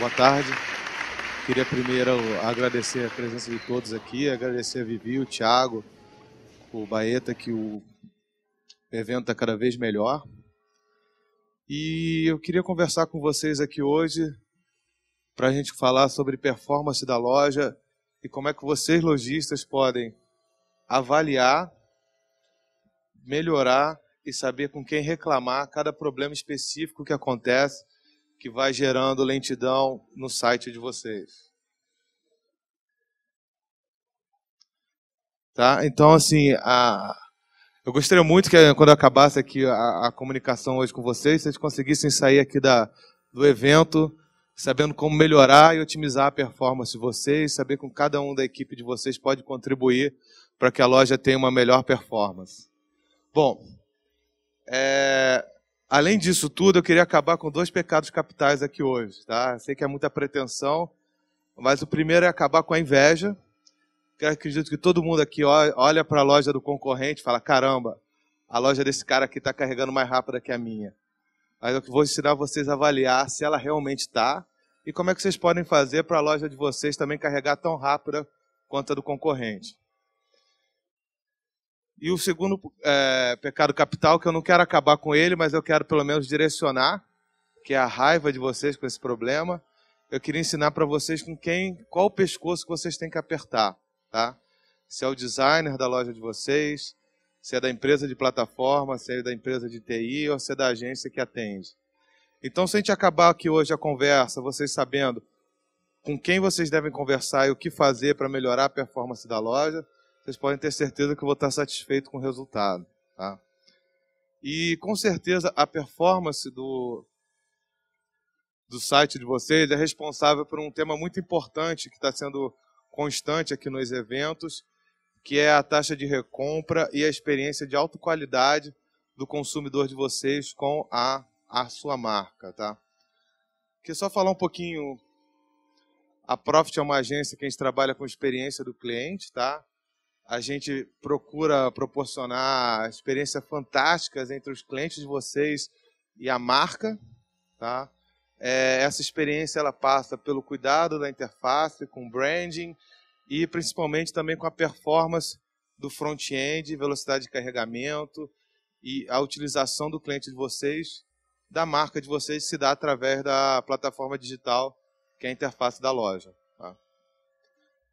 Boa tarde. Queria primeiro agradecer a presença de todos aqui, agradecer a Vivi, o Thiago, o Baeta, que o evento está cada vez melhor. E eu queria conversar com vocês aqui hoje para a gente falar sobre performance da loja e como é que vocês, lojistas, podem avaliar, melhorar e saber com quem reclamar cada problema específico que acontece que vai gerando lentidão no site de vocês. Tá? Então, assim, a... eu gostaria muito que quando eu acabasse aqui a, a comunicação hoje com vocês, vocês conseguissem sair aqui da, do evento sabendo como melhorar e otimizar a performance de vocês, saber como cada um da equipe de vocês pode contribuir para que a loja tenha uma melhor performance. Bom, é, Além disso tudo, eu queria acabar com dois pecados capitais aqui hoje, tá? Sei que é muita pretensão, mas o primeiro é acabar com a inveja. Eu acredito que todo mundo aqui olha para a loja do concorrente e fala: caramba, a loja desse cara aqui está carregando mais rápido que a minha. Mas eu vou ensinar vocês a avaliar se ela realmente está e como é que vocês podem fazer para a loja de vocês também carregar tão rápida quanto a do concorrente. E o segundo é, pecado capital, que eu não quero acabar com ele, mas eu quero pelo menos direcionar, que é a raiva de vocês com esse problema. Eu queria ensinar para vocês com quem, qual o pescoço que vocês têm que apertar, tá? Se é o designer da loja de vocês, se é da empresa de plataforma, se é da empresa de TI ou se é da agência que atende. Então, se a gente acabar aqui hoje a conversa, vocês sabendo com quem vocês devem conversar e o que fazer para melhorar a performance da loja, vocês podem ter certeza que eu vou estar satisfeito com o resultado. Tá? E com certeza a performance do, do site de vocês é responsável por um tema muito importante que está sendo constante aqui nos eventos, que é a taxa de recompra e a experiência de alta qualidade do consumidor de vocês com a, a sua marca. Tá? Queria só falar um pouquinho. A Profit é uma agência que a gente trabalha com experiência do cliente, tá? A gente procura proporcionar experiências fantásticas entre os clientes de vocês e a marca, tá? É, essa experiência ela passa pelo cuidado da interface, com branding e principalmente também com a performance do front-end, velocidade de carregamento e a utilização do cliente de vocês, da marca de vocês se dá através da plataforma digital que é a interface da loja.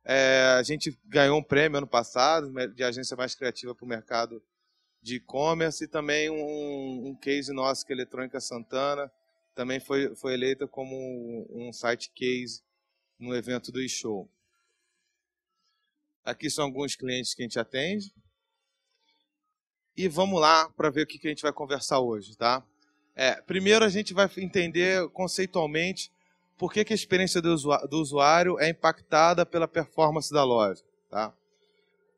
É, a gente ganhou um prêmio ano passado né, de agência mais criativa para o mercado de e-commerce e também um, um, case nosso que é Eletrônica Santana também foi, foi eleita como um, um site case no evento do e-show. Aqui são alguns clientes que a gente atende. E vamos lá para ver o que, que a gente vai conversar hoje, tá? É, primeiro a gente vai entender conceitualmente por que, que a experiência do usuário, do usuário é impactada pela performance da loja. Tá?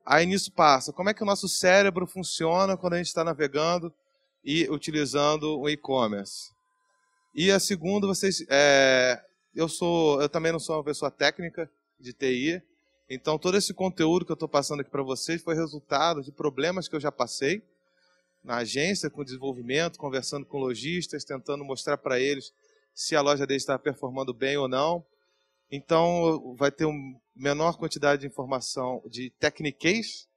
Aí nisso passa, como é que o nosso cérebro funciona quando a gente está navegando e utilizando o e-commerce. E a segunda, vocês, é, eu sou, eu também não sou uma pessoa técnica de TI, então todo esse conteúdo que eu estou passando aqui para vocês foi resultado de problemas que eu já passei na agência, com desenvolvimento, conversando com lojistas, tentando mostrar para eles se a loja dele está performando bem ou não. Então, vai ter uma menor quantidade de informação de techniques,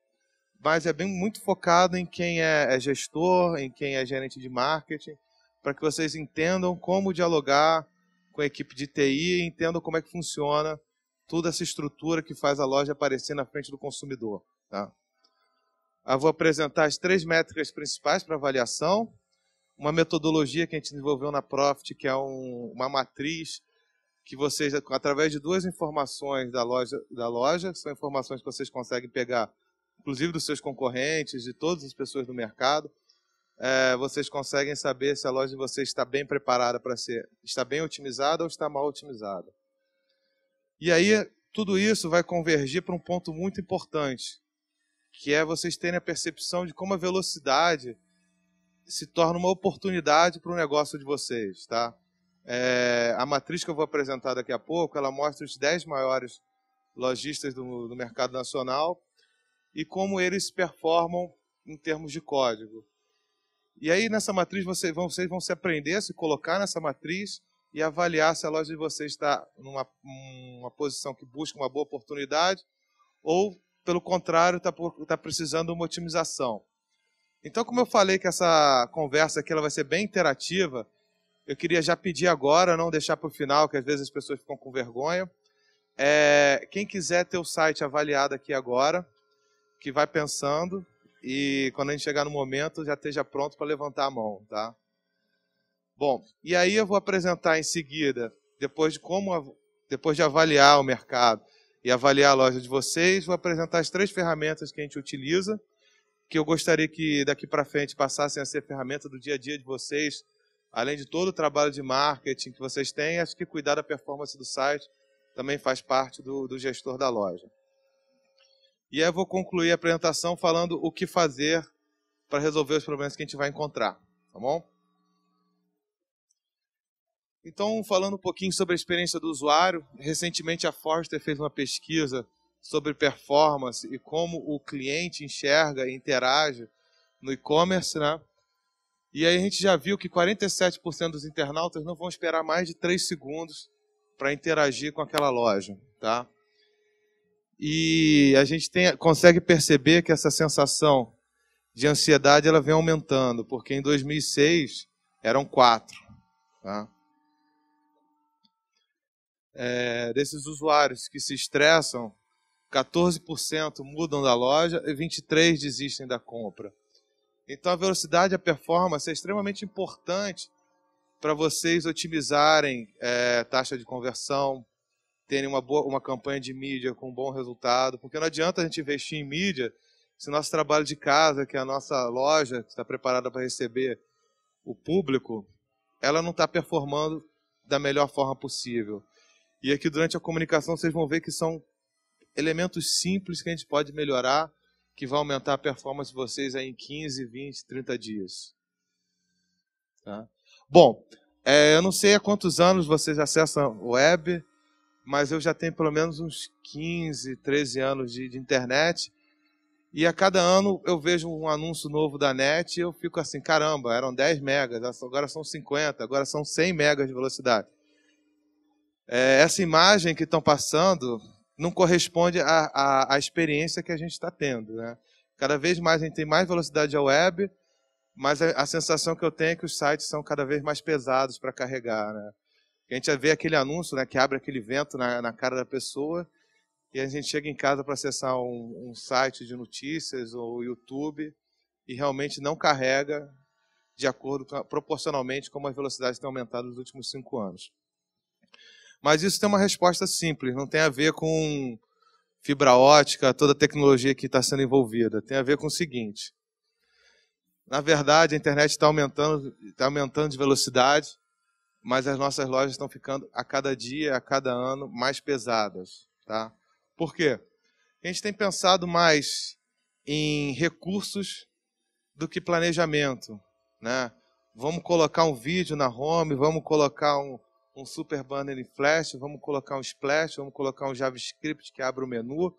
mas é bem muito focado em quem é, é gestor, em quem é gerente de marketing, para que vocês entendam como dialogar com a equipe de TI e entendam como é que funciona toda essa estrutura que faz a loja aparecer na frente do consumidor. Tá? Eu vou apresentar as três métricas principais para avaliação uma metodologia que a gente desenvolveu na Profit, que é um, uma matriz que vocês, através de duas informações da loja, da loja, são informações que vocês conseguem pegar, inclusive dos seus concorrentes, de todas as pessoas do mercado, é, vocês conseguem saber se a loja de vocês está bem preparada para ser, está bem otimizada ou está mal otimizada. E aí, tudo isso vai convergir para um ponto muito importante, que é vocês terem a percepção de como a velocidade se torna uma oportunidade para o negócio de vocês, tá? É, a matriz que eu vou apresentar daqui a pouco, ela mostra os 10 maiores lojistas do, do mercado nacional e como eles performam em termos de código. E aí nessa matriz vocês vão, vocês vão se aprender a se colocar nessa matriz e avaliar se a loja de vocês está numa uma posição que busca uma boa oportunidade ou, pelo contrário, está tá precisando de uma otimização. Então, como eu falei que essa conversa aqui ela vai ser bem interativa, eu queria já pedir agora, não deixar para o final, que às vezes as pessoas ficam com vergonha. É, quem quiser ter o site avaliado aqui agora, que vai pensando e quando a gente chegar no momento já esteja pronto para levantar a mão, tá? Bom, e aí eu vou apresentar em seguida, depois de como depois de avaliar o mercado e avaliar a loja de vocês, vou apresentar as três ferramentas que a gente utiliza que eu gostaria que daqui para frente passassem a ser ferramenta do dia a dia de vocês, além de todo o trabalho de marketing que vocês têm, acho que cuidar da performance do site também faz parte do, do gestor da loja. E aí eu vou concluir a apresentação falando o que fazer para resolver os problemas que a gente vai encontrar, tá bom? Então, falando um pouquinho sobre a experiência do usuário, recentemente a Forrester fez uma pesquisa sobre performance e como o cliente enxerga e interage no e-commerce, né? E aí a gente já viu que 47% dos internautas não vão esperar mais de 3 segundos para interagir com aquela loja, tá? E a gente tem, consegue perceber que essa sensação de ansiedade ela vem aumentando, porque em 2006 eram 4, tá? É, desses usuários que se estressam, 14% mudam da loja e 23% desistem da compra. Então a velocidade e a performance é extremamente importante para vocês otimizarem é, taxa de conversão, terem uma, boa, uma campanha de mídia com um bom resultado, porque não adianta a gente investir em mídia se nosso trabalho de casa, que é a nossa loja, que está preparada para receber o público, ela não está performando da melhor forma possível. E aqui durante a comunicação vocês vão ver que são elementos simples que a gente pode melhorar, que vai aumentar a performance de vocês aí em 15, 20, 30 dias. Tá? Bom, é, eu não sei há quantos anos vocês acessam o web, mas eu já tenho pelo menos uns 15, 13 anos de, de internet. E a cada ano eu vejo um anúncio novo da net e eu fico assim, caramba, eram 10 megas, agora são 50, agora são 100 megas de velocidade. É, essa imagem que estão passando não corresponde à, à, à experiência que a gente está tendo. Né? Cada vez mais a gente tem mais velocidade à web, mas a, a, sensação que eu tenho é que os sites são cada vez mais pesados para carregar. Né? A gente vê aquele anúncio né, que abre aquele vento na, na cara da pessoa e a gente chega em casa para acessar um, um, site de notícias ou YouTube e realmente não carrega de acordo com, proporcionalmente como as velocidades têm aumentado nos últimos cinco anos. Mas isso tem uma resposta simples, não tem a ver com fibra ótica, toda a tecnologia que está sendo envolvida. Tem a ver com o seguinte: na verdade, a internet está aumentando, tá aumentando de velocidade, mas as nossas lojas estão ficando a cada dia, a cada ano, mais pesadas. Tá? Por quê? A gente tem pensado mais em recursos do que planejamento. Né? Vamos colocar um vídeo na home, vamos colocar um, um super banner em flash, vamos colocar um splash, vamos colocar um JavaScript que abre o menu,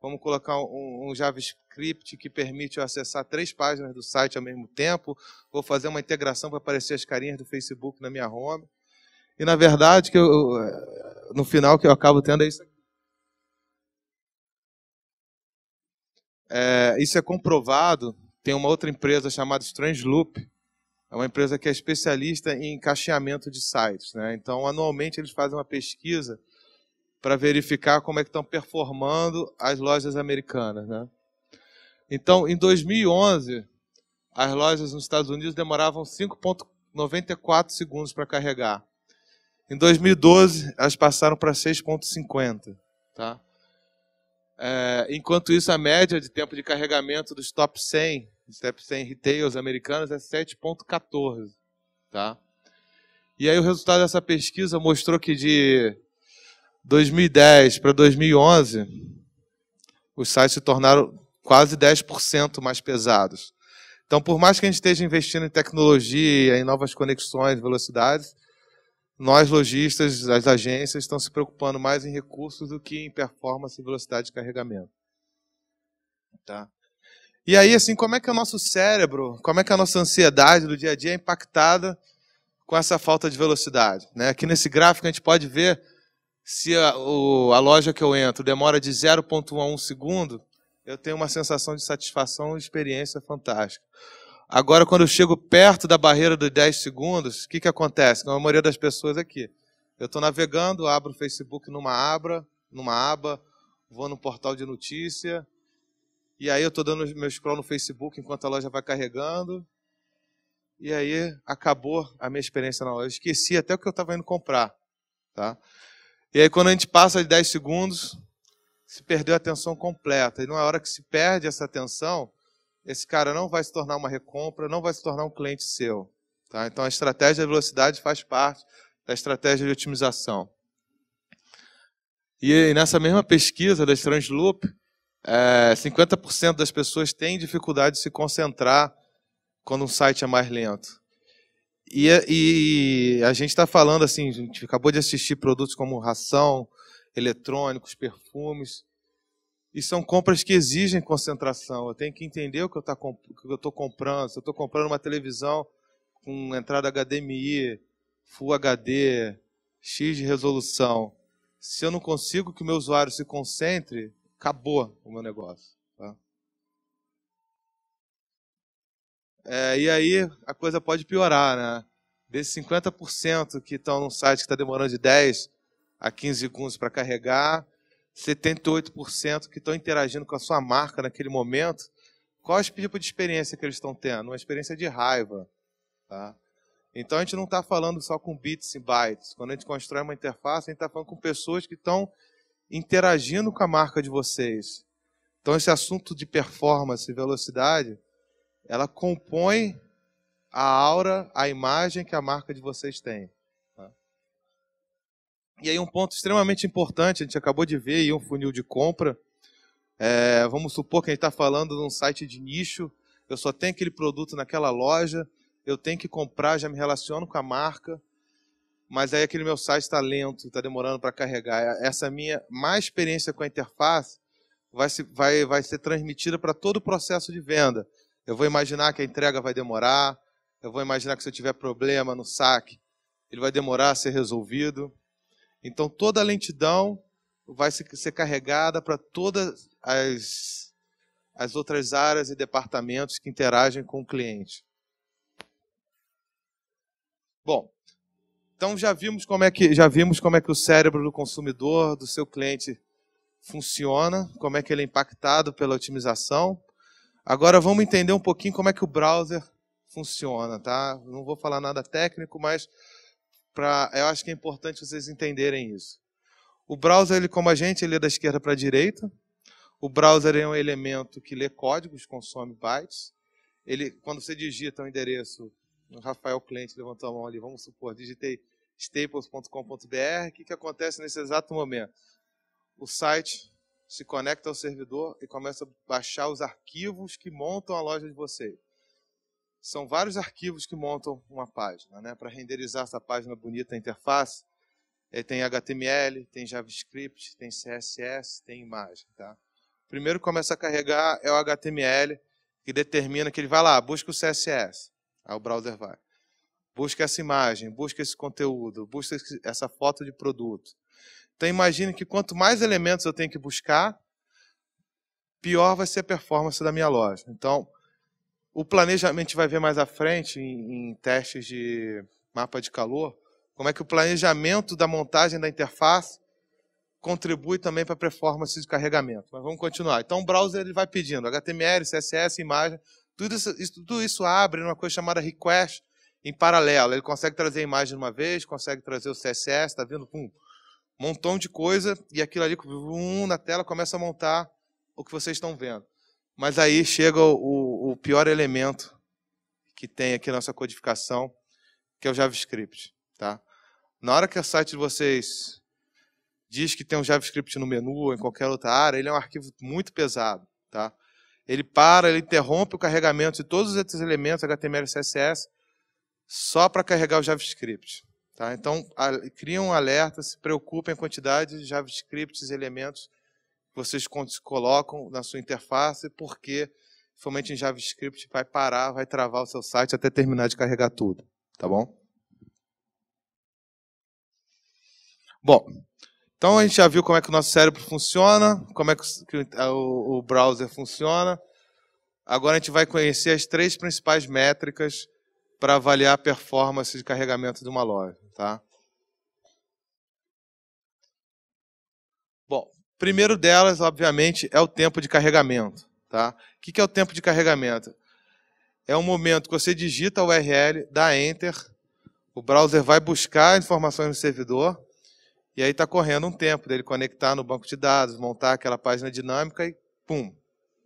vamos colocar um, um, JavaScript que permite eu acessar três páginas do site ao mesmo tempo, vou fazer uma integração para aparecer as carinhas do Facebook na minha home. E na verdade, que eu, no final que eu acabo tendo é isso aqui. É, isso é comprovado, tem uma outra empresa chamada Strange Loop, é uma empresa que é especialista em cacheamento de sites. Né? Então, anualmente, eles fazem uma pesquisa para verificar como é que estão performando as lojas americanas. Né? Então, em 2011, as lojas nos Estados Unidos demoravam 5,94 segundos para carregar. Em 2012, elas passaram para 6,50. Tá? É, enquanto isso, a média de tempo de carregamento dos top 100 Step 100 Retails americanas é 7,14. Tá? E aí o resultado dessa pesquisa mostrou que de 2010 para 2011, os sites se tornaram quase 10% mais pesados. Então, por mais que a gente esteja investindo em tecnologia, em novas conexões, velocidades, nós lojistas, as agências, estão se preocupando mais em recursos do que em performance e velocidade de carregamento. Tá? E aí, assim, como é que é o nosso cérebro, como é que é a nossa ansiedade do dia a dia é impactada com essa falta de velocidade? Né? Aqui nesse gráfico a gente pode ver se a, o, a loja que eu entro demora de 0,1 a 1 segundo, eu tenho uma sensação de satisfação e experiência fantástica. Agora, quando eu chego perto da barreira dos 10 segundos, o que, que acontece? Na maioria das pessoas aqui, eu estou navegando, abro o Facebook numa abra, numa aba, vou no portal de notícia, e aí eu estou dando meu scroll no Facebook enquanto a loja vai carregando. E aí acabou a minha experiência na loja. Eu esqueci até o que eu estava indo comprar. Tá? E aí quando a gente passa de 10 segundos, se perdeu a atenção completa. E na é hora que se perde essa atenção, esse cara não vai se tornar uma recompra, não vai se tornar um cliente seu. Tá? Então a estratégia de velocidade faz parte da estratégia de otimização. E nessa mesma pesquisa da Strange Loop, é, 50% das pessoas têm dificuldade de se concentrar quando um site é mais lento. E, é, e a gente está falando assim, a gente acabou de assistir produtos como ração, eletrônicos, perfumes, e são compras que exigem concentração. Eu tenho que entender o que eu tá estou comprando. Se eu estou comprando uma televisão com entrada HDMI, Full HD, X de resolução, se eu não consigo que o meu usuário se concentre, acabou o meu negócio. Tá? É, e aí a coisa pode piorar, né? Desses 50% que estão num site que está demorando de 10 a 15 segundos para carregar, 78% que estão interagindo com a sua marca naquele momento, qual é o tipo de experiência que eles estão tendo? Uma experiência de raiva. Tá? Então a gente não está falando só com bits e bytes. Quando a gente constrói uma interface, a gente está falando com pessoas que estão interagindo com a marca de vocês. Então, esse assunto de performance e velocidade, ela compõe a aura, a imagem que a marca de vocês tem. Tá? E aí, um ponto extremamente importante, a gente acabou de ver aí um funil de compra. É, vamos supor que a gente está falando de um site de nicho, eu só tenho aquele produto naquela loja, eu tenho que comprar, já me relaciono com a marca, mas aí aquele meu site está lento, está demorando para carregar. Essa minha má experiência com a interface vai, se, vai, vai ser transmitida para todo o processo de venda. Eu vou imaginar que a entrega vai demorar, eu vou imaginar que se eu tiver problema no saque, ele vai demorar a ser resolvido. Então toda a lentidão vai ser carregada para todas as, as outras áreas e departamentos que interagem com o cliente. Bom, então já vimos como é que já vimos como é que o cérebro do consumidor, do seu cliente funciona, como é que ele é impactado pela otimização. Agora vamos entender um pouquinho como é que o browser funciona, tá? Não vou falar nada técnico, mas para eu acho que é importante vocês entenderem isso. O browser, ele, como a gente, ele é da esquerda para a direita. O browser é um elemento que lê códigos, consome bytes. Ele, quando você digita um endereço o Rafael Cliente levantou a mão ali, vamos supor, digitei staples.com.br, o que, que acontece nesse exato momento? O site se conecta ao servidor e começa a baixar os arquivos que montam a loja de vocês. São vários arquivos que montam uma página. Né? Para renderizar essa página bonita, a interface, eh, tem HTML, tem JavaScript, tem CSS, tem imagem. Tá? O primeiro que começa a carregar é o HTML, que determina que ele vai lá, busca o CSS. Aí o browser vai. Busca essa imagem, busca esse conteúdo, busca essa foto de produto. Então imagine que quanto mais elementos eu tenho que buscar, pior vai ser a performance da minha loja. Então, o planejamento vai ver mais à frente em, em testes de mapa de calor, como é que o planejamento da montagem da interface contribui também para a performance de carregamento. Mas vamos continuar. Então, o browser ele vai pedindo HTML, CSS, imagem. Tudo isso, tudo isso abre numa coisa chamada request em paralelo. Ele consegue trazer a imagem de uma vez, consegue trazer o CSS, está vendo um montão de coisa, e aquilo ali um, na tela começa a montar o que vocês estão vendo. Mas aí chega o, o pior elemento que tem aqui na nossa codificação, que é o JavaScript. Tá? Na hora que o site de vocês diz que tem um JavaScript no menu ou em qualquer outra área, ele é um arquivo muito pesado. Tá? ele para, ele interrompe o carregamento de todos esses elementos, HTML, CSS, só para carregar o JavaScript. Tá? Então, criem um alerta, se preocupem com a quantidade de JavaScripts e elementos que vocês colocam na sua interface, porque, somente em JavaScript, vai parar, vai travar o seu site até terminar de carregar tudo. Tá bom? Bom, então a gente já viu como é que o nosso cérebro funciona, como é que o, o browser funciona. Agora a gente vai conhecer as três principais métricas para avaliar a performance de carregamento de uma loja, tá? Bom, primeiro delas, obviamente, é o tempo de carregamento, tá? O que é o tempo de carregamento? É um momento que você digita a URL, dá Enter, o browser vai buscar informações no servidor, e aí está correndo um tempo dele conectar no banco de dados, montar aquela página dinâmica e pum,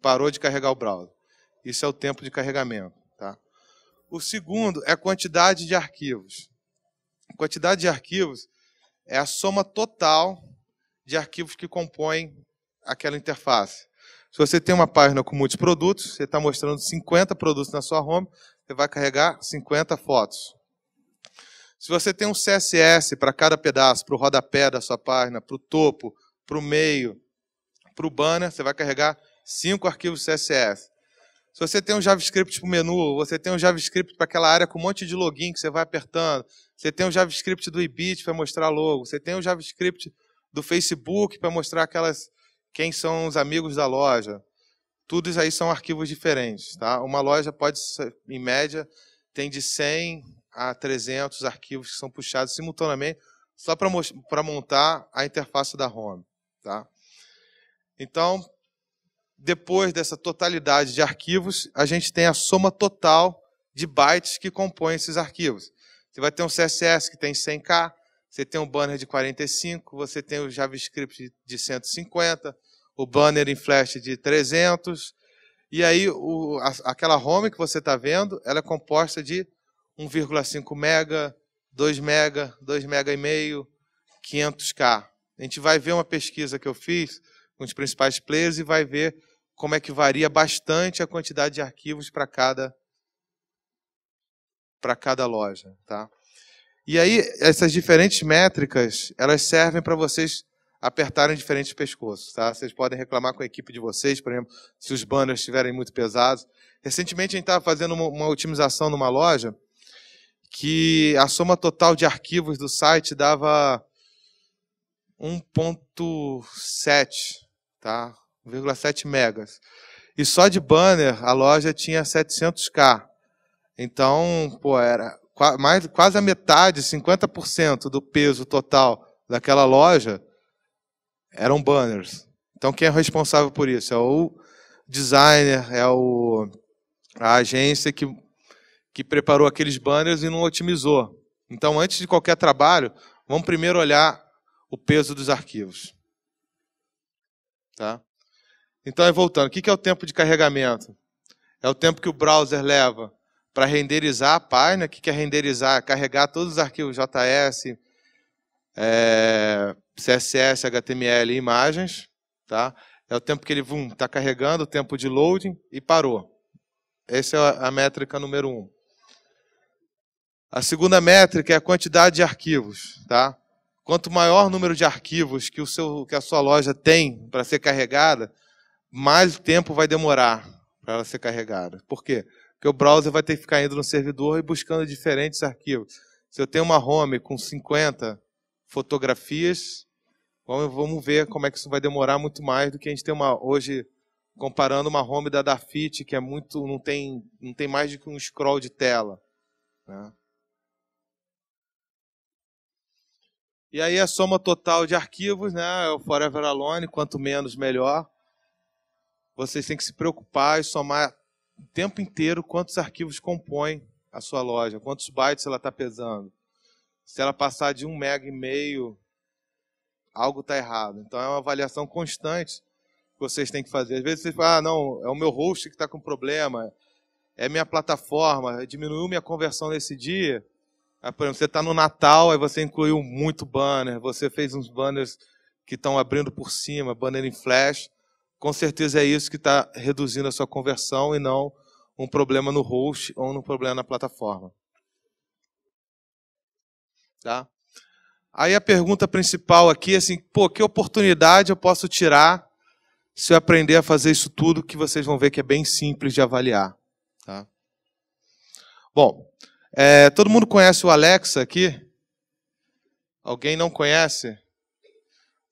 parou de carregar o browser. Isso é o tempo de carregamento. Tá? O segundo é a quantidade de arquivos. A quantidade de arquivos é a soma total de arquivos que compõem aquela interface. Se você tem uma página com muitos produtos, você está mostrando 50 produtos na sua home, você vai carregar 50 fotos. Se você tem um CSS para cada pedaço, para o rodapé da sua página, para o topo, para o meio, para o banner, você vai carregar cinco arquivos CSS. Se você tem um JavaScript para o menu, você tem um JavaScript para aquela área com um monte de login que você vai apertando, você tem um JavaScript do Ibit para mostrar logo, você tem um JavaScript do Facebook para mostrar aquelas quem são os amigos da loja. Tudo isso aí são arquivos diferentes. Tá? Uma loja pode, em média, tem de 100 a 300 arquivos que são puxados simultaneamente só para montar a interface da home. Tá? Então, depois dessa totalidade de arquivos, a gente tem a soma total de bytes que compõem esses arquivos. Você vai ter um CSS que tem 100K, você tem um banner de 45, você tem o JavaScript de 150, o banner em flash de 300, e aí o, a, aquela home que você está vendo, ela é composta de 1,5 mega, 2 mega, 2 mega e meio, 500k. A gente vai ver uma pesquisa que eu fiz com os principais players e vai ver como é que varia bastante a quantidade de arquivos para cada para cada loja, tá? E aí essas diferentes métricas, elas servem para vocês apertarem diferentes pescoços, tá? Vocês podem reclamar com a equipe de vocês, por exemplo, se os banners estiverem muito pesados. Recentemente a gente estava fazendo uma, uma otimização numa loja que a soma total de arquivos do site dava 1.7, tá? 1,7 megas. E só de banner a loja tinha 700k. Então, pô, era mais, quase a metade, 50% do peso total daquela loja eram banners. Então, quem é responsável por isso? É o designer, é o, a agência que que preparou aqueles banners e não otimizou. Então, antes de qualquer trabalho, vamos primeiro olhar o peso dos arquivos. Tá? Então, voltando, o que é o tempo de carregamento? É o tempo que o browser leva para renderizar a página, que quer renderizar, carregar todos os arquivos JS, é, CSS, HTML e imagens. Tá? É o tempo que ele está carregando, o tempo de loading e parou. Essa é a métrica número um. A segunda métrica é a quantidade de arquivos, tá? Quanto maior o número de arquivos que, o seu, que a sua loja tem para ser carregada, mais tempo vai demorar para ela ser carregada. Por quê? Porque o browser vai ter que ficar indo no servidor e buscando diferentes arquivos. Se eu tenho uma home com 50 fotografias, vamos, ver como é que isso vai demorar muito mais do que a gente tem uma hoje comparando uma home da Dafit que é muito não tem não tem mais do que um scroll de tela, né? E aí a soma total de arquivos, né, é o Forever Alone, quanto menos melhor. Vocês têm que se preocupar e somar o tempo inteiro quantos arquivos compõem a sua loja, quantos bytes ela está pesando. Se ela passar de um mega e meio, algo está errado. Então é uma avaliação constante que vocês têm que fazer. Às vezes vocês falam, ah, não, é o meu host que está com problema, é minha plataforma, diminuiu minha conversão nesse dia. Ah, por exemplo, você está no Natal, aí você incluiu muito banner, você fez uns banners que estão abrindo por cima, banner em flash. Com certeza é isso que está reduzindo a sua conversão e não um problema no host ou um problema na plataforma. Tá? Aí a pergunta principal aqui é assim, pô, que oportunidade eu posso tirar se eu aprender a fazer isso tudo que vocês vão ver que é bem simples de avaliar. Tá? Bom, é, todo mundo conhece o Alexa aqui? Alguém não conhece?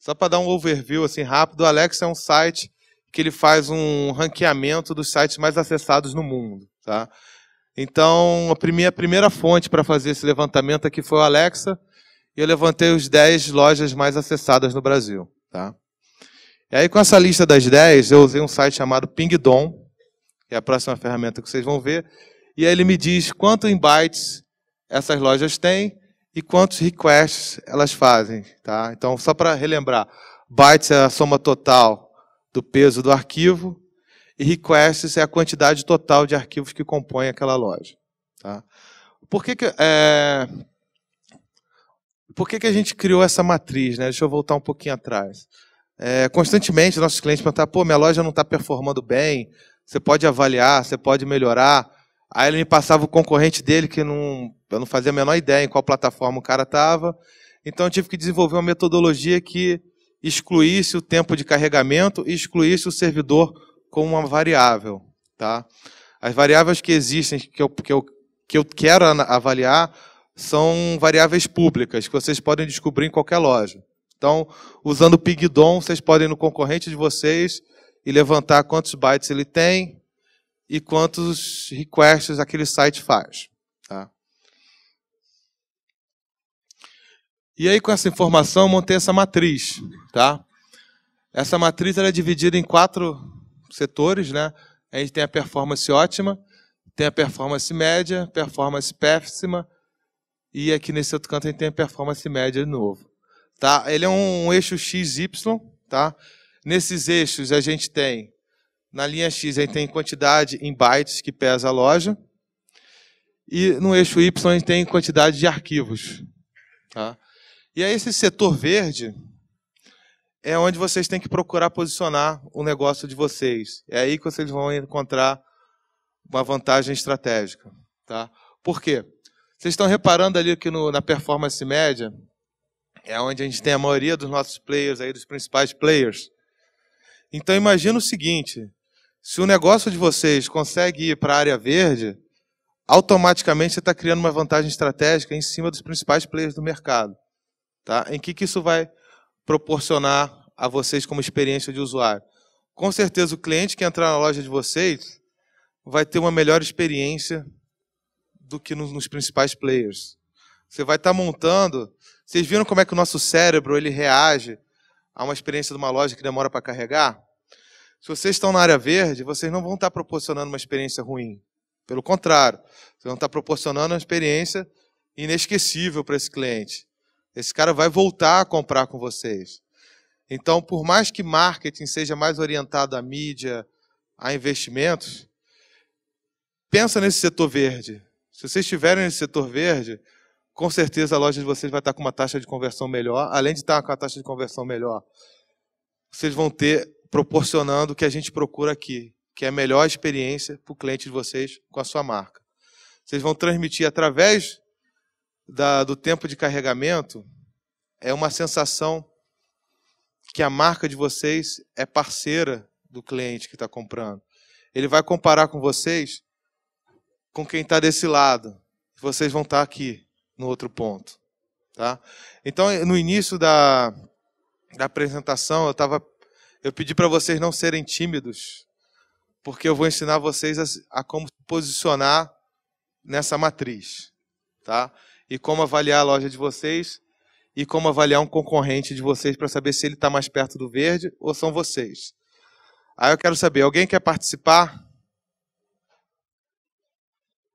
Só para dar um overview assim rápido, o Alexa é um site que ele faz um ranqueamento dos sites mais acessados no mundo, tá? Então, a primeira, a primeira fonte para fazer esse levantamento aqui foi o Alexa, e eu levantei os 10 lojas mais acessadas no Brasil, tá? E aí, com essa lista das 10, eu usei um site chamado Pingdom, que é a próxima ferramenta que vocês vão ver, e aí ele me diz quanto bytes essas lojas têm e quantos requests elas fazem. Tá? Então, só para relembrar, bytes é a soma total do peso do arquivo e requests é a quantidade total de arquivos que compõem aquela loja. Tá? Por que, que é... Por que, que a gente criou essa matriz? Né? Deixa eu voltar um pouquinho atrás. É, constantemente nossos clientes perguntam: pô, minha loja não está performando bem, você pode avaliar, você pode melhorar. Aí ele me passava o concorrente dele, que não, eu não fazia a menor ideia em qual plataforma o cara estava. Então eu tive que desenvolver uma metodologia que excluísse o tempo de carregamento e excluísse o servidor como uma variável. Tá? As variáveis que existem, que eu, que eu, que eu quero avaliar, são variáveis públicas, que vocês podem descobrir em qualquer loja. Então, usando o PigDom, vocês podem ir no concorrente de vocês e levantar quantos bytes ele tem, e quantos requests aquele site faz. Tá? E aí, com essa informação, montei essa matriz. Tá? Essa matriz ela é dividida em quatro setores. Né? A gente tem a performance ótima, tem a performance média, performance péssima, e aqui nesse outro canto a gente tem a performance média de novo. Tá? Ele é um eixo XY. Tá? Nesses eixos a gente tem na linha X aí tem quantidade em bytes que pesa a loja. E no eixo Y a gente tem quantidade de arquivos. Tá? E aí esse setor verde é onde vocês têm que procurar posicionar o negócio de vocês. É aí que vocês vão encontrar uma vantagem estratégica. Tá? Por quê? Vocês estão reparando ali que no, na performance média é onde a gente tem a maioria dos nossos players, aí, dos principais players. Então imagina o seguinte: se o negócio de vocês consegue ir para a área verde, automaticamente você está criando uma vantagem estratégica em cima dos principais players do mercado. Tá? Em que, que isso vai proporcionar a vocês como experiência de usuário? Com certeza o cliente que entrar na loja de vocês vai ter uma melhor experiência do que nos, principais players. Você vai estar tá montando. Vocês viram como é que o nosso cérebro ele reage a uma experiência de uma loja que demora para carregar? Se vocês estão na área verde, vocês não vão estar proporcionando uma experiência ruim. Pelo contrário, vocês vão estar proporcionando uma experiência inesquecível para esse cliente. Esse cara vai voltar a comprar com vocês. Então, por mais que marketing seja mais orientado à mídia, a investimentos, pensa nesse setor verde. Se vocês estiverem nesse setor verde, com certeza a loja de vocês vai estar com uma taxa de conversão melhor, além de estar com a taxa de conversão melhor, vocês vão ter proporcionando o que a gente procura aqui, que é a melhor experiência para o cliente de vocês com a sua marca. Vocês vão transmitir através da, do tempo de carregamento é uma sensação que a marca de vocês é parceira do cliente que está comprando. Ele vai comparar com vocês com quem está desse lado. Vocês vão estar tá aqui no outro ponto. Tá? Então, no início da, da apresentação, eu estava eu pedi para vocês não serem tímidos, porque eu vou ensinar vocês a, a como se posicionar nessa matriz, tá? E como avaliar a loja de vocês e como avaliar um concorrente de vocês para saber se ele está mais perto do verde ou são vocês. Aí eu quero saber, alguém quer participar?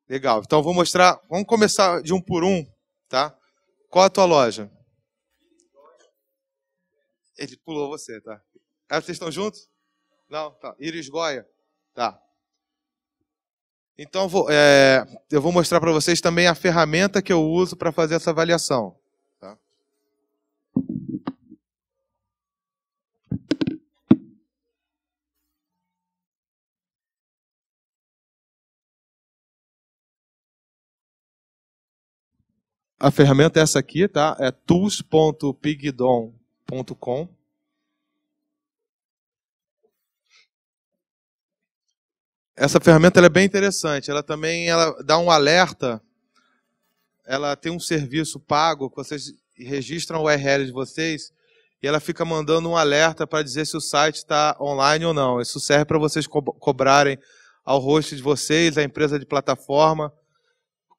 Legal. Então eu vou mostrar, vamos começar de um por um, tá? Qual a tua loja? Ele pulou você, tá? É, vocês estão juntos? Não? Tá. Iris Goya. Tá. Então, vou, é, eu vou mostrar para vocês também a ferramenta que eu uso para fazer essa avaliação. Tá? A ferramenta é essa aqui, tá? É tools.pigdom.com. essa ferramenta é bem interessante. Ela também ela dá um alerta. Ela tem um serviço pago que vocês registram o URL de vocês e ela fica mandando um alerta para dizer se o site está online ou não. Isso serve para vocês co cobrarem ao host de vocês, à empresa de plataforma,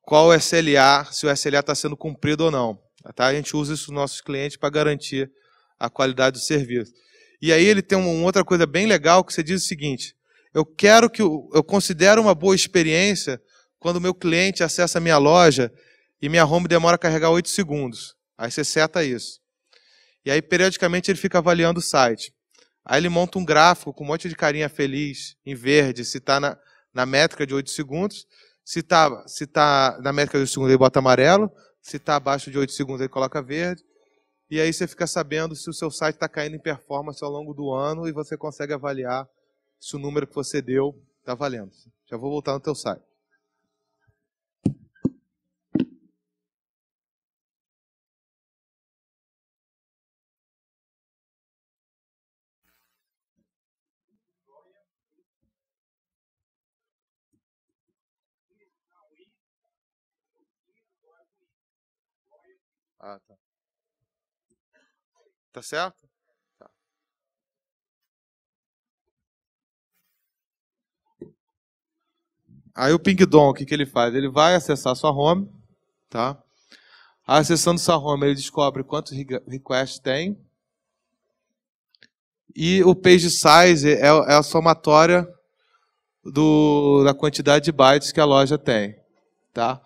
qual o SLA, se o SLA está sendo cumprido ou não. Tá? A gente usa isso nos nossos clientes para garantir a qualidade do serviço. E aí ele tem uma outra coisa bem legal que você diz o seguinte: eu quero que eu, eu considero uma boa experiência quando o meu cliente acessa a minha loja e minha home demora a carregar 8 segundos. Aí você seta isso. E aí, periodicamente, ele fica avaliando o site. Aí ele monta um gráfico com um monte de carinha feliz, em verde, se está na, na métrica de 8 segundos. Se está se tá na métrica de 8 segundos, ele bota amarelo. Se está abaixo de 8 segundos, ele coloca verde. E aí você fica sabendo se o seu site está caindo em performance ao longo do ano e você consegue avaliar se o número que você deu está valendo. Já vou voltar no teu site. Ah, tá. Tá certo? Aí o Ping Dong, o que, que ele faz? Ele vai acessar sua home, tá? Acessando sua home, ele descobre quantos requests tem. E o page size é, é a somatória do, da quantidade de bytes que a loja tem, tá?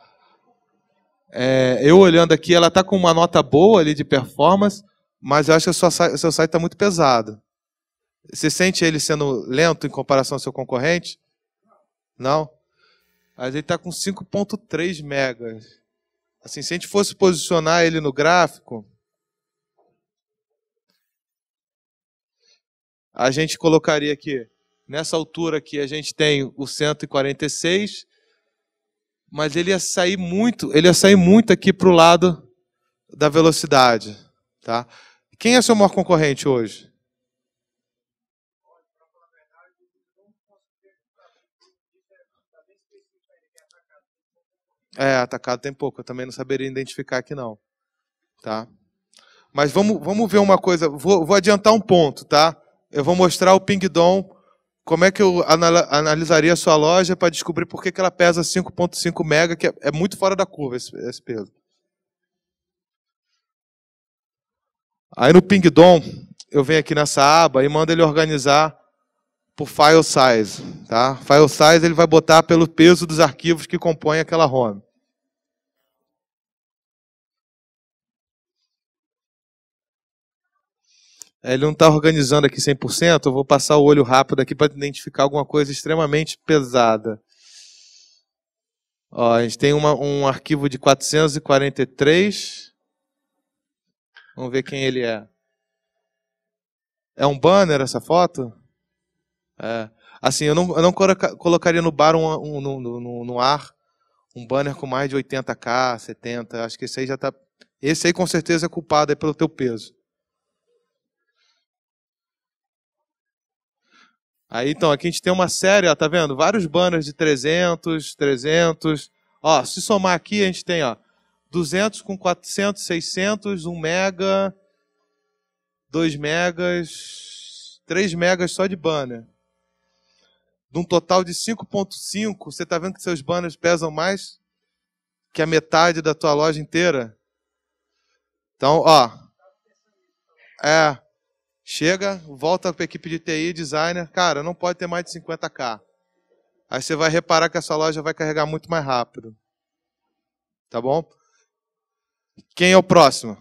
É, eu olhando aqui, ela está com uma nota boa ali de performance, mas eu acho que o seu site está muito pesado. Você sente ele sendo lento em comparação ao seu concorrente? Não? Mas ele está com 5.3 megas. Assim, se a gente fosse posicionar ele no gráfico, a gente colocaria aqui, nessa altura aqui a gente tem o 146, mas ele ia sair muito, ele ia sair muito aqui para o lado da velocidade, tá? Quem é seu maior concorrente hoje? É, atacado tem pouco. Eu também não saberia identificar aqui, não. Tá? Mas vamos, vamos ver uma coisa. Vou, vou adiantar um ponto, tá? Eu vou mostrar o Ping Dong, como é que eu analisaria a sua loja para descobrir por que, que ela pesa 5,5 mega, que é, é, muito fora da curva esse, esse peso. Aí no Ping Dong, eu venho aqui nessa aba e mando ele organizar por file size, tá? File size ele vai botar pelo peso dos arquivos que compõem aquela home. É, ele não está organizando aqui 100%, eu vou passar o olho rápido aqui para identificar alguma coisa extremamente pesada. Ó, a gente tem uma, um arquivo de 443. Vamos ver quem ele é. É um banner essa foto? É. Assim, eu não, eu não colocaria no bar, um, um, no, no, no ar, um banner com mais de 80k, 70. Acho que esse aí já está. Esse aí com certeza é culpado é pelo teu peso. Aí, então, aqui a gente tem uma série, ó, tá vendo? Vários banners de 300, 300. Ó, se somar aqui, a gente tem, ó, 200 com 400, 600, 1 mega, 2 megas, 3 megas só de banner. Num total de 5.5, você tá vendo que seus banners pesam mais que a metade da tua loja inteira? Então, ó. É. Chega, volta para a equipe de TI, designer, cara, não pode ter mais de 50k. Aí você vai reparar que essa loja vai carregar muito mais rápido. Tá bom? Quem é o próximo?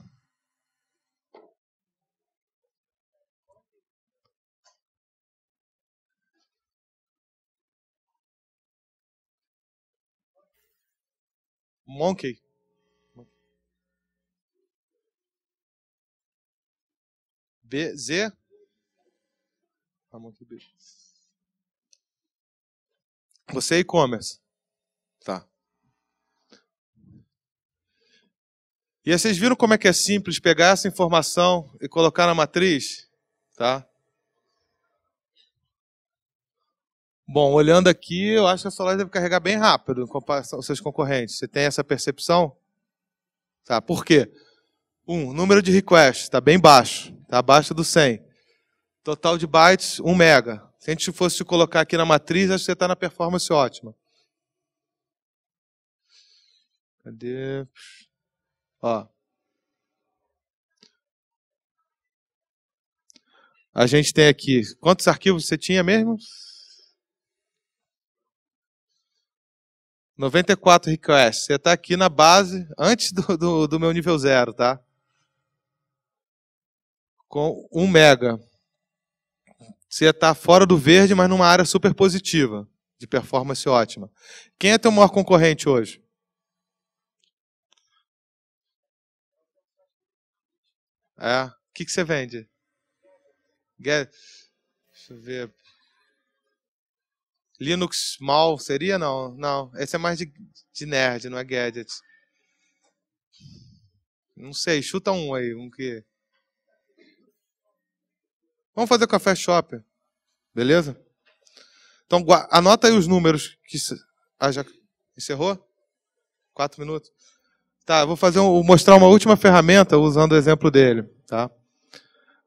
Monkey. B, Z. Tá Você é e-commerce. Tá. E aí vocês viram como é que é simples pegar essa informação e colocar na matriz? Tá? Bom, olhando aqui, eu acho que a Solar deve carregar bem rápido em comparação aos seus concorrentes. Você tem essa percepção? Tá, por quê? 1. Um, número de requests, está bem baixo, está abaixo do 100. Total de bytes, 1 mega. Se a gente fosse colocar aqui na matriz, acho que você está na performance ótima. Cadê? Ó. A gente tem aqui. Quantos arquivos você tinha mesmo? 94 requests. Você está aqui na base, antes do, do, do meu nível zero, tá? com 1 mega. Você está fora do verde, mas numa área super positiva, de performance ótima. Quem é teu maior concorrente hoje? É. O que, que você vende? Get... Deixa eu ver. Linux mal seria? Não, não. Esse é mais de, de nerd, não é gadget. Não sei, chuta um aí, um que. Vamos fazer café shopping. Beleza? Então, anota aí os números que. Ah, já encerrou? Quatro minutos? Tá, eu vou fazer um, mostrar uma última ferramenta usando o exemplo dele. Tá?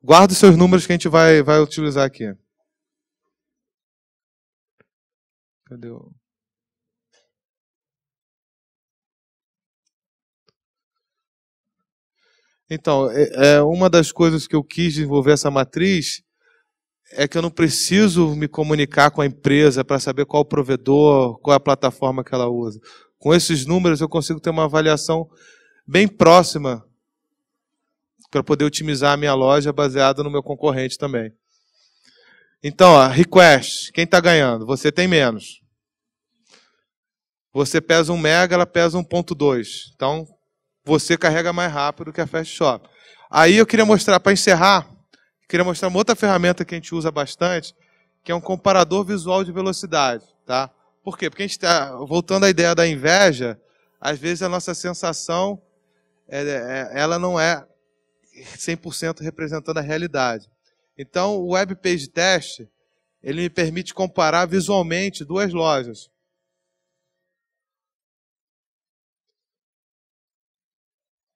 Guarda os seus números que a gente vai, vai utilizar aqui. Cadê o. Então, é, é, uma das coisas que eu quis desenvolver essa matriz é que eu não preciso me comunicar com a empresa para saber qual o provedor, qual é a plataforma que ela usa. Com esses números eu consigo ter uma avaliação bem próxima para poder otimizar a minha loja baseada no meu concorrente também. Então, ó, request, quem está ganhando? Você tem menos. Você pesa 1 mega, ela pesa 1.2. Então, você carrega mais rápido que a Fast Shop. Aí eu queria mostrar, para encerrar, queria mostrar uma outra ferramenta que a gente usa bastante, que é um comparador visual de velocidade. Tá? Por quê? Porque a gente está, voltando à ideia da inveja, às vezes a nossa sensação, é, é, ela não é 100% representando a realidade. Então, o Web Page Test, ele me permite comparar visualmente duas lojas.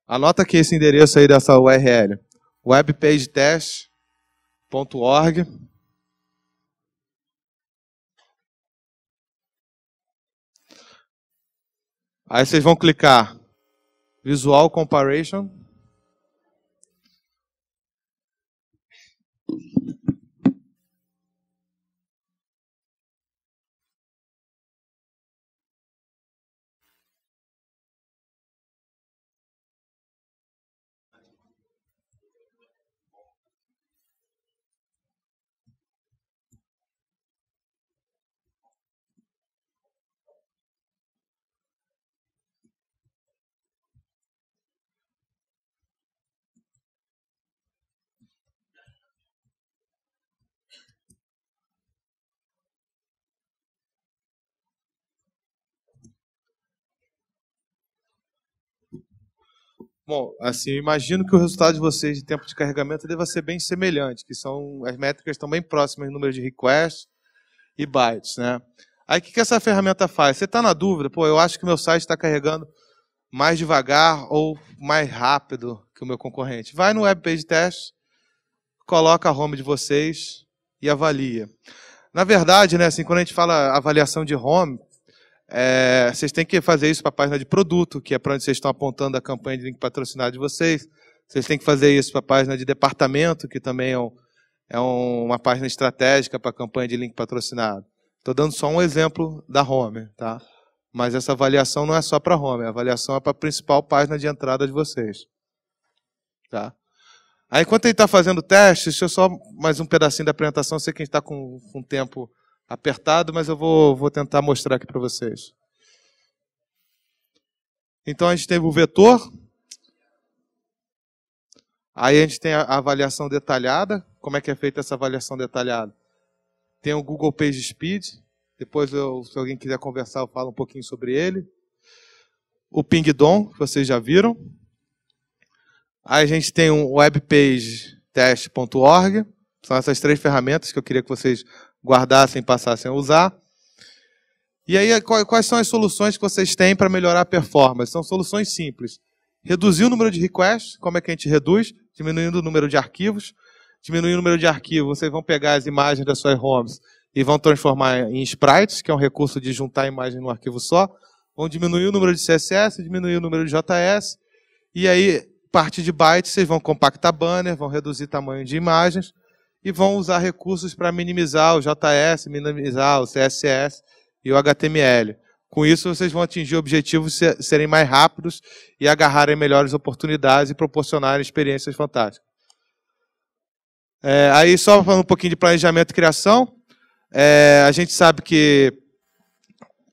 Anota aqui esse endereço aí dessa URL: webpagetest.org. Aí vocês vão clicar Visual Comparison. Bom, assim, eu imagino que o resultado de vocês de tempo de carregamento deva ser bem semelhante, que são as métricas estão bem próximas em número de requests e bytes, né? Aí o que, que essa ferramenta faz? Você está na dúvida, pô, eu acho que o meu site está carregando mais devagar ou mais rápido que o meu concorrente. Vai no web page test, coloca a home de vocês e avalia. Na verdade, né, assim, quando a gente fala avaliação de home, é, vocês têm que fazer isso para a página de produto, que é para onde vocês estão apontando a campanha de link patrocinado de vocês. Vocês têm que fazer isso para a página de departamento, que também é, um, é um, uma página estratégica para a campanha de link patrocinado. Estou dando só um exemplo da Home, tá? Mas essa avaliação não é só para Home, a avaliação é para a principal página de entrada de vocês. Tá? Aí, enquanto ele está fazendo o teste, deixa eu só mais um pedacinho da apresentação, sei que a gente está com, com tempo apertado, mas eu vou, vou tentar mostrar aqui para vocês. Então a gente teve o vetor, aí a gente tem a avaliação detalhada. Como é que é feita essa avaliação detalhada? Tem o Google Page Speed, depois eu, se alguém quiser conversar eu falo um pouquinho sobre ele. O Ping que vocês já viram. Aí a gente tem o um WebPageTest.org, São essas três ferramentas que eu queria que vocês guardassem e passassem a usar. E aí, é, quais são as soluções que vocês têm para melhorar a performance? São soluções simples. Reduzir o número de requests, como é que a gente reduz? Diminuindo o número de arquivos. Diminuindo o número de arquivos, vocês vão pegar as imagens das suas homes e vão transformar em sprites, que é um recurso de juntar a imagem num arquivo só. Vão diminuir o número de CSS, diminuir o número de JS. E aí, parte de bytes, vocês vão compactar banner, vão reduzir tamanho de imagens e vão usar recursos para minimizar o JS, minimizar o CSS e o HTML. Com isso, vocês vão atingir objetivos serem mais rápidos e agarrarem melhores oportunidades e proporcionarem experiências fantásticas. É, aí, só falando um pouquinho de planejamento e criação, é, a gente sabe que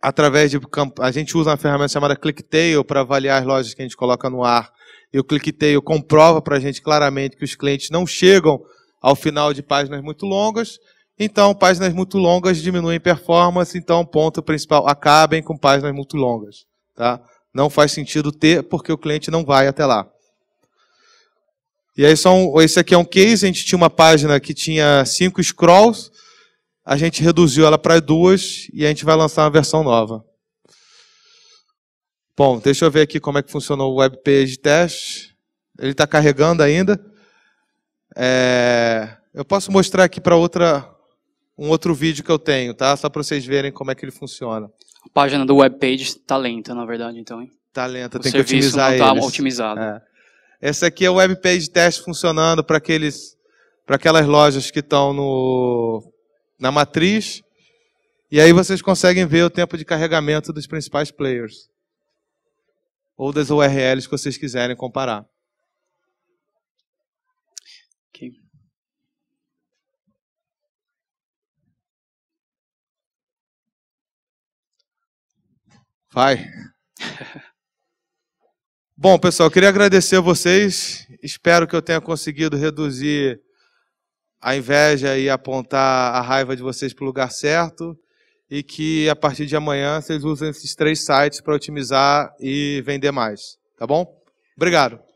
através de a gente usa uma ferramenta chamada Clicktail para avaliar as lojas que a gente coloca no ar. E o Clicktail comprova para a gente claramente que os clientes não chegam ao final de páginas muito longas. Então, páginas muito longas diminuem performance, então, ponto principal, acabem com páginas muito longas. Tá? Não faz sentido ter, porque o cliente não vai até lá. E aí, são, esse aqui é um case, a gente tinha uma página que tinha cinco scrolls, a gente reduziu ela para duas e a gente vai lançar uma versão nova. Bom, deixa eu ver aqui como é que funcionou o webpage test. Ele está carregando ainda. É, eu posso mostrar aqui para outra um outro vídeo que eu tenho, tá? Só para vocês verem como é que ele funciona. A página do webpage está lenta, na verdade, então. Está Tá lenta, o tem que otimizar não tá otimizado. É. Essa aqui é o webpage teste funcionando para aqueles para aquelas lojas que estão no na matriz. E aí vocês conseguem ver o tempo de carregamento dos principais players ou das URLs que vocês quiserem comparar. Vai. Bom, pessoal, queria agradecer a vocês. Espero que eu tenha conseguido reduzir a inveja e apontar a raiva de vocês para o lugar certo. E que a partir de amanhã vocês usem esses três sites para otimizar e vender mais. Tá bom? Obrigado.